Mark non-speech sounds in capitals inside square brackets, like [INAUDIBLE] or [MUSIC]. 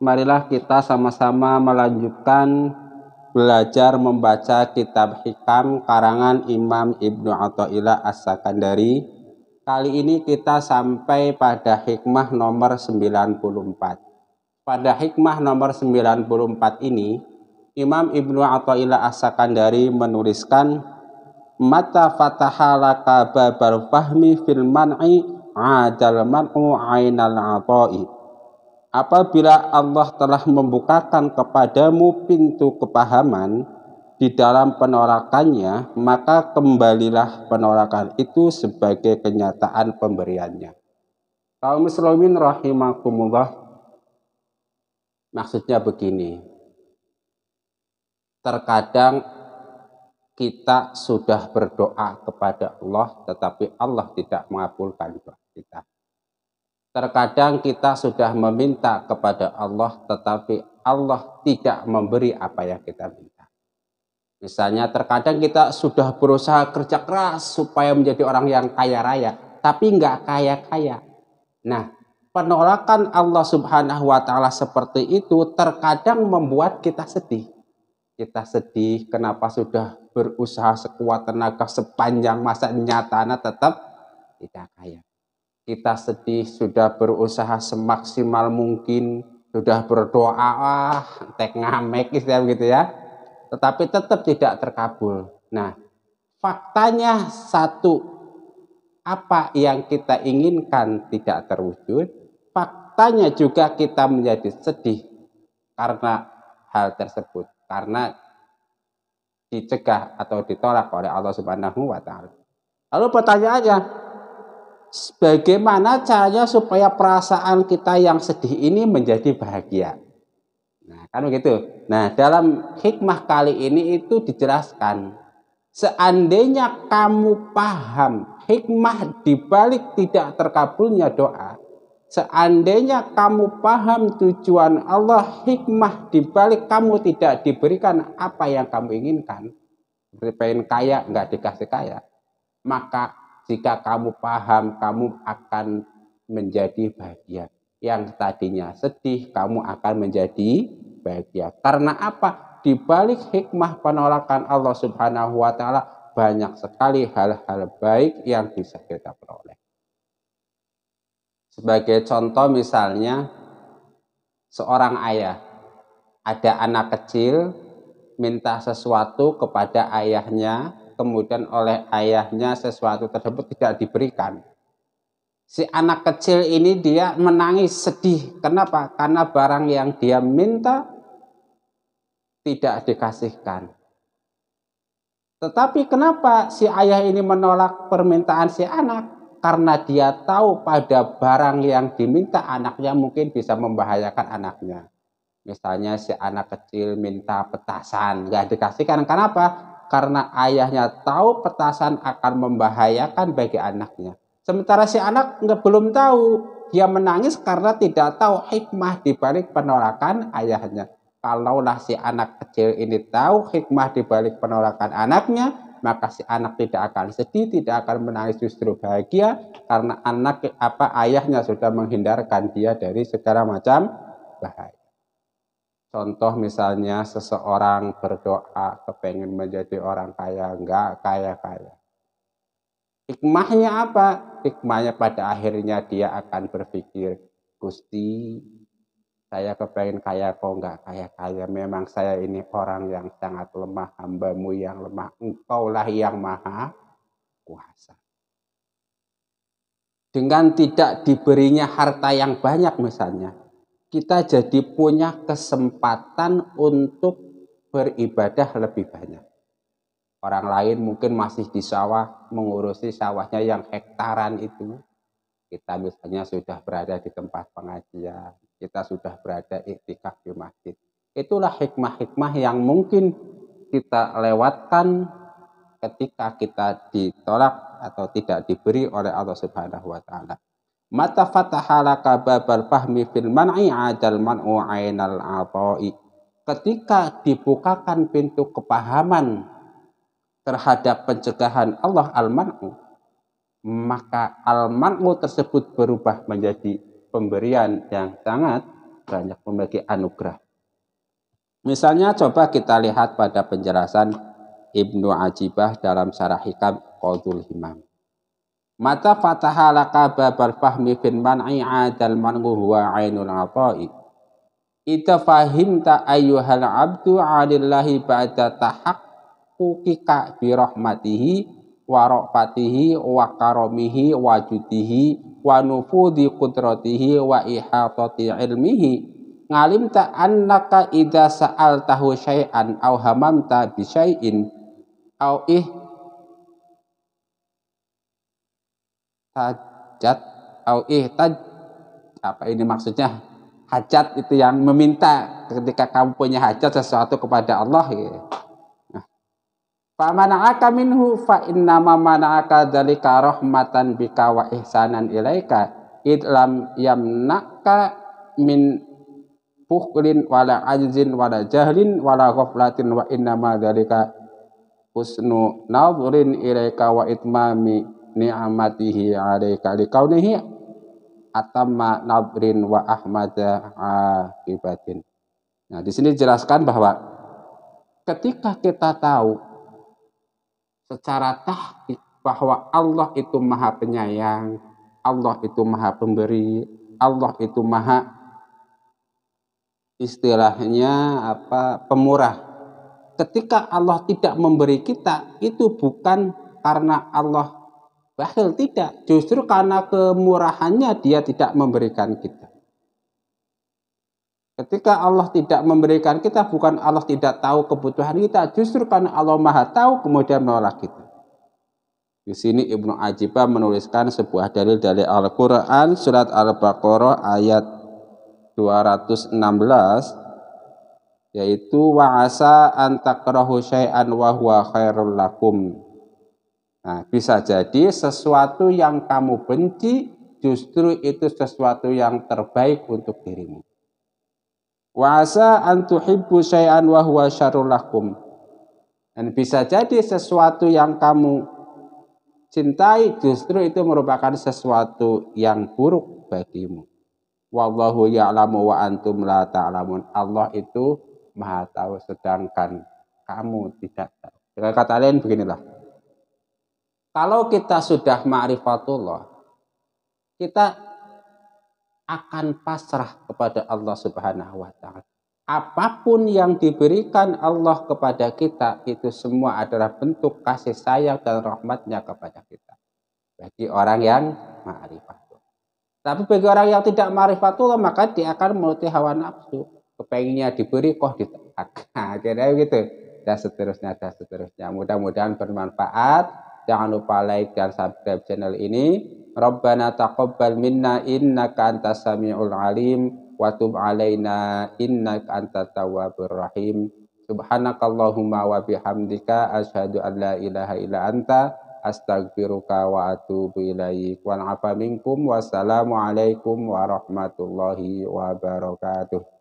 marilah kita sama-sama melanjutkan belajar membaca kitab hikam karangan Imam Ibnu Athaillah As-Sakandari. Kali ini kita sampai pada hikmah nomor 94. Pada hikmah nomor 94 ini, Imam Ibnu Athaillah As-Sakandari menuliskan Mata fataha laka babal fahmi fil man'i adal man'u ainal ata'i Apabila Allah telah membukakan kepadamu pintu kepahaman di dalam penolakannya, maka kembalilah penolakan itu sebagai kenyataan pemberiannya. Kaum muslimin rahimakumullah. Maksudnya begini. Terkadang kita sudah berdoa kepada Allah tetapi Allah tidak mengabulkan doa kita. Terkadang kita sudah meminta kepada Allah, tetapi Allah tidak memberi apa yang kita minta. Misalnya, terkadang kita sudah berusaha kerja keras supaya menjadi orang yang kaya raya, tapi nggak kaya-kaya. Nah, penolakan Allah Subhanahu wa Ta'ala seperti itu terkadang membuat kita sedih. Kita sedih kenapa sudah berusaha sekuat tenaga sepanjang masa nyatana tetap tidak kaya kita sedih, sudah berusaha semaksimal mungkin, sudah berdoa, ah, tek ngamek istilah gitu ya, ya. Tetapi tetap tidak terkabul. Nah, faktanya satu, apa yang kita inginkan tidak terwujud, faktanya juga kita menjadi sedih karena hal tersebut. Karena dicegah atau ditolak oleh Allah Subhanahu wa taala. Lalu pertanyaannya, bagaimana caranya supaya perasaan kita yang sedih ini menjadi bahagia. Nah, kan begitu. Nah, dalam hikmah kali ini itu dijelaskan. Seandainya kamu paham hikmah dibalik tidak terkabulnya doa, seandainya kamu paham tujuan Allah, hikmah dibalik kamu tidak diberikan apa yang kamu inginkan, pengen kaya nggak dikasih kaya, maka jika kamu paham, kamu akan menjadi bahagia. Yang tadinya sedih, kamu akan menjadi bahagia. Karena apa? Di balik hikmah penolakan Allah Subhanahu wa taala banyak sekali hal-hal baik yang bisa kita peroleh. Sebagai contoh misalnya seorang ayah ada anak kecil minta sesuatu kepada ayahnya kemudian oleh ayahnya sesuatu tersebut tidak diberikan. Si anak kecil ini dia menangis sedih. Kenapa? Karena barang yang dia minta tidak dikasihkan. Tetapi kenapa si ayah ini menolak permintaan si anak? Karena dia tahu pada barang yang diminta anaknya mungkin bisa membahayakan anaknya. Misalnya si anak kecil minta petasan, nggak dikasihkan. Kenapa? karena ayahnya tahu petasan akan membahayakan bagi anaknya. Sementara si anak nggak belum tahu, dia menangis karena tidak tahu hikmah dibalik penolakan ayahnya. Kalaulah si anak kecil ini tahu hikmah dibalik penolakan anaknya, maka si anak tidak akan sedih, tidak akan menangis justru bahagia karena anak apa ayahnya sudah menghindarkan dia dari segala macam bahaya. Contoh misalnya seseorang berdoa kepengen menjadi orang kaya, enggak kaya-kaya. Hikmahnya apa? Hikmahnya pada akhirnya dia akan berpikir, Gusti, saya kepengen kaya kok enggak kaya-kaya. Memang saya ini orang yang sangat lemah, hambamu yang lemah. Engkaulah yang maha kuasa. Dengan tidak diberinya harta yang banyak misalnya, kita jadi punya kesempatan untuk beribadah lebih banyak. Orang lain mungkin masih di sawah, mengurusi sawahnya yang hektaran itu. Kita misalnya sudah berada di tempat pengajian, kita sudah berada ikhtikaf di masjid. Itulah hikmah-hikmah yang mungkin kita lewatkan ketika kita ditolak atau tidak diberi oleh Allah Subhanahu wa taala. Mata fatahalaka babal fahmi fil man'i adal man'u ainal atai. Ketika dibukakan pintu kepahaman terhadap pencegahan Allah al-man'u, maka al-man'u tersebut berubah menjadi pemberian yang sangat banyak memiliki anugerah. Misalnya coba kita lihat pada penjelasan Ibnu Ajibah dalam syarah Hikam Qadul Himam. Mata fataha laka babal fahmi bin man'i adal man'u huwa ainul ata'i. Ita ta ayyuhal abdu alillahi ba'da tahaqqukika birahmatihi wa ra'fatihi wa karamihi wa judihi wa nufudhi kudratihi wa ihatati ilmihi ngalim ta annaka sa'al tahu syai'an auhamam hamam ta bisyai'in au ih hajat au ihtaj apa ini maksudnya hajat itu yang meminta ketika kamu punya hajat sesuatu kepada Allah ya. Nah. Famana'aka minhu fa innama mana'aka dzalika rahmatan bika wa ihsanan ilaika lam yamnaka min fukrin wala ajzin wala jahlin wala ghaflatin wa innama dzalika husnu nadhrin ilaika wa itmami ni'amatihi alaika liqaunihi atamma nabrin wa ahmada akibatin. Nah, di sini dijelaskan bahwa ketika kita tahu secara tahqiq bahwa Allah itu Maha Penyayang, Allah itu Maha Pemberi, Allah itu Maha istilahnya apa pemurah. Ketika Allah tidak memberi kita itu bukan karena Allah Bahkan tidak, justru karena kemurahannya dia tidak memberikan kita. Ketika Allah tidak memberikan kita, bukan Allah tidak tahu kebutuhan kita, justru karena Allah Maha Tahu kemudian menolak kita. Di sini Ibnu Ajibah menuliskan sebuah dalil dari Al-Quran surat Al-Baqarah ayat 216 yaitu wa asa antakrahu syai'an wa huwa khairul lakum Nah, bisa jadi sesuatu yang kamu benci justru itu sesuatu yang terbaik untuk dirimu. Wasa antuhibu syai'an wa syarulakum. Dan bisa jadi sesuatu yang kamu cintai justru itu merupakan sesuatu yang buruk bagimu. Wallahu ya'lamu wa antum la ta'lamun. Allah itu maha tahu sedangkan kamu tidak tahu. Dengan kata lain beginilah kalau kita sudah ma'rifatullah, kita akan pasrah kepada Allah Subhanahu wa taala. Apapun yang diberikan Allah kepada kita itu semua adalah bentuk kasih sayang dan rahmatnya kepada kita. Bagi orang yang ma'rifatullah. Tapi bagi orang yang tidak ma'rifatullah maka dia akan menuruti hawa nafsu. Kepenginnya diberi kok ditolak. [LAUGHS] Nah, kira gitu. Dan seterusnya, dan seterusnya. Mudah-mudahan bermanfaat. Jangan lupa like dan subscribe channel ini. Rabbana taqabbal minna innaka antas samiul alim wa tub alaina innaka antat tawwabur rahim. Subhanakallahumma wa bihamdika asyhadu an la ilaha illa anta astagfiruka wa atubu ilaik. Wa afa minkum wassalamu alaikum warahmatullahi wabarakatuh.